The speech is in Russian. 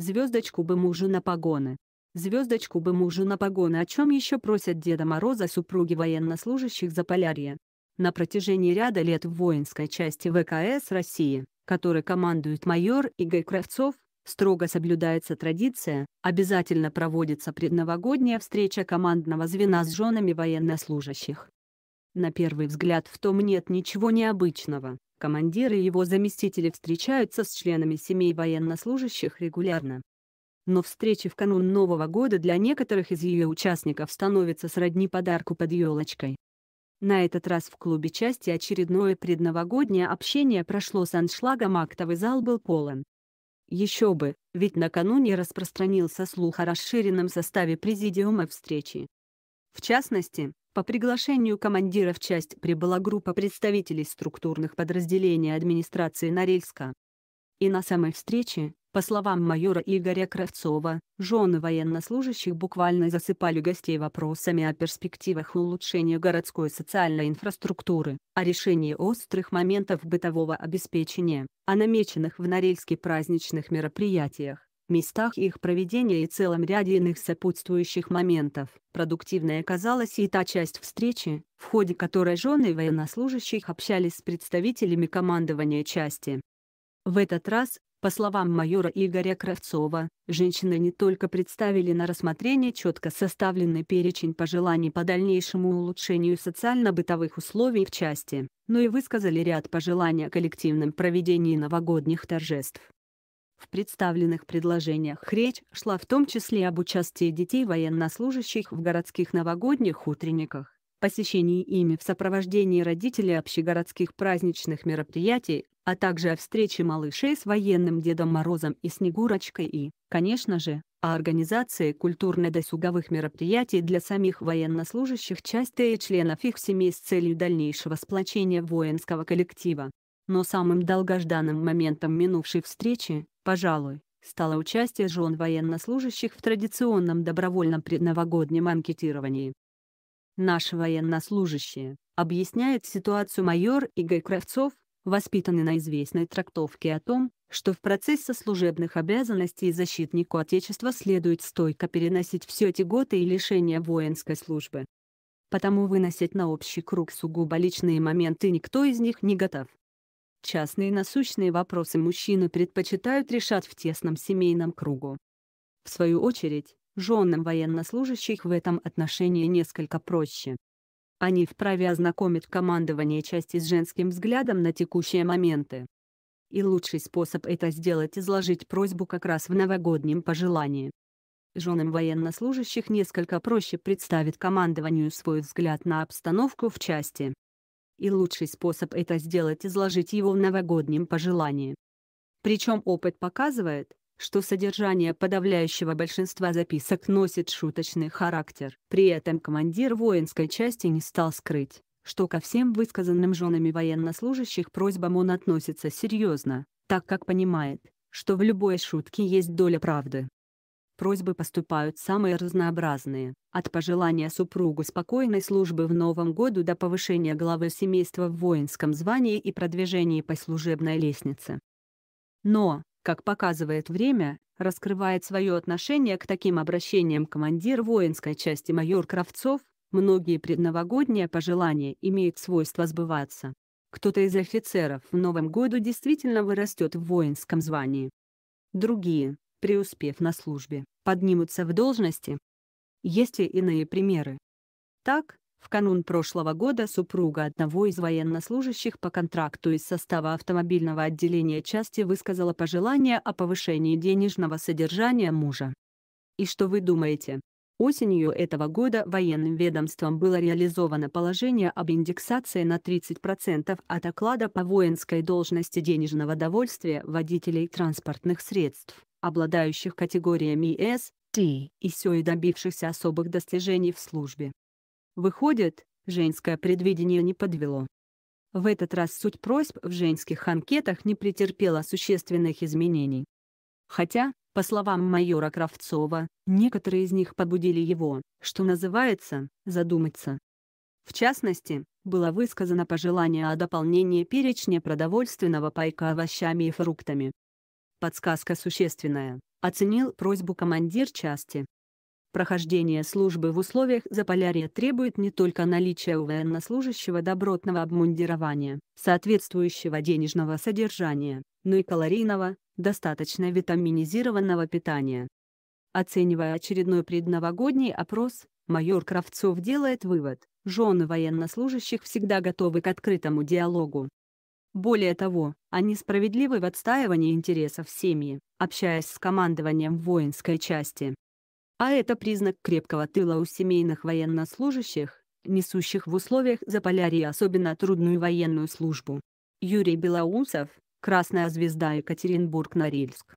Звездочку бы мужу на погоны. Звездочку бы мужу на погоны, о чем еще просят Деда Мороза супруги военнослужащих Заполярья. На протяжении ряда лет в воинской части ВКС России, которой командует майор Игорь Кравцов, строго соблюдается традиция, обязательно проводится предновогодняя встреча командного звена с женами военнослужащих. На первый взгляд в том нет ничего необычного командир и его заместители встречаются с членами семей военнослужащих регулярно. Но встречи в канун Нового года для некоторых из ее участников становятся сродни подарку под елочкой. На этот раз в клубе части очередное предновогоднее общение прошло с аншлагом актовый зал был полон. Еще бы, ведь накануне распространился слух о расширенном составе президиума встречи. В частности, по приглашению командира в часть прибыла группа представителей структурных подразделений администрации Норильска. И на самой встрече, по словам майора Игоря Кравцова, жены военнослужащих буквально засыпали гостей вопросами о перспективах улучшения городской социальной инфраструктуры, о решении острых моментов бытового обеспечения, о намеченных в Норильске праздничных мероприятиях местах их проведения и целом ряде иных сопутствующих моментов. Продуктивной оказалась и та часть встречи, в ходе которой жены военнослужащих общались с представителями командования части. В этот раз, по словам майора Игоря Кравцова, женщины не только представили на рассмотрение четко составленный перечень пожеланий по дальнейшему улучшению социально-бытовых условий в части, но и высказали ряд пожеланий о коллективном проведении новогодних торжеств. В представленных предложениях речь шла в том числе об участии детей военнослужащих в городских новогодних утренниках, посещении ими в сопровождении родителей общегородских праздничных мероприятий, а также о встрече малышей с военным Дедом Морозом и Снегурочкой и, конечно же, о организации культурно-досуговых мероприятий для самих военнослужащих части и членов их семей с целью дальнейшего сплочения воинского коллектива. Но самым долгожданным моментом минувшей встречи, пожалуй, стало участие жен военнослужащих в традиционном добровольном предновогоднем анкетировании. Наши военнослужащие, объясняет ситуацию майор Игорь Кравцов, воспитаны на известной трактовке о том, что в процессе служебных обязанностей защитнику Отечества следует стойко переносить все тяготы и лишения воинской службы. Потому выносить на общий круг сугубо личные моменты никто из них не готов. Частные насущные вопросы мужчины предпочитают решать в тесном семейном кругу. В свою очередь, женам военнослужащих в этом отношении несколько проще. Они вправе ознакомить командование части с женским взглядом на текущие моменты. И лучший способ это сделать – изложить просьбу как раз в новогоднем пожелании. Женам военнослужащих несколько проще представить командованию свой взгляд на обстановку в части и лучший способ это сделать – изложить его в новогоднем пожелании. Причем опыт показывает, что содержание подавляющего большинства записок носит шуточный характер. При этом командир воинской части не стал скрыть, что ко всем высказанным женами военнослужащих просьбам он относится серьезно, так как понимает, что в любой шутке есть доля правды. Просьбы поступают самые разнообразные, от пожелания супругу спокойной службы в Новом году до повышения главы семейства в воинском звании и продвижении по служебной лестнице. Но, как показывает время, раскрывает свое отношение к таким обращениям командир воинской части майор Кравцов, многие предновогодние пожелания имеют свойство сбываться. Кто-то из офицеров в Новом году действительно вырастет в воинском звании. Другие, преуспев на службе, поднимутся в должности. Есть ли иные примеры? Так, в канун прошлого года супруга одного из военнослужащих по контракту из состава автомобильного отделения части высказала пожелание о повышении денежного содержания мужа. И что вы думаете? Осенью этого года военным ведомством было реализовано положение об индексации на 30% от оклада по воинской должности денежного довольствия водителей транспортных средств обладающих категориями S, T и СО и добившихся особых достижений в службе. Выходит, женское предвидение не подвело. В этот раз суть просьб в женских анкетах не претерпела существенных изменений. Хотя, по словам майора Кравцова, некоторые из них побудили его, что называется, задуматься. В частности, было высказано пожелание о дополнении перечня продовольственного пайка овощами и фруктами. Подсказка существенная. Оценил просьбу командир части. Прохождение службы в условиях Заполярья требует не только наличия у военнослужащего добротного обмундирования, соответствующего денежного содержания, но и калорийного, достаточно витаминизированного питания. Оценивая очередной предновогодний опрос, майор Кравцов делает вывод, жены военнослужащих всегда готовы к открытому диалогу, более того, они справедливы в отстаивании интересов семьи, общаясь с командованием воинской части. А это признак крепкого тыла у семейных военнослужащих, несущих в условиях Заполярья особенно трудную военную службу. Юрий Белоусов, Красная звезда Екатеринбург-Норильск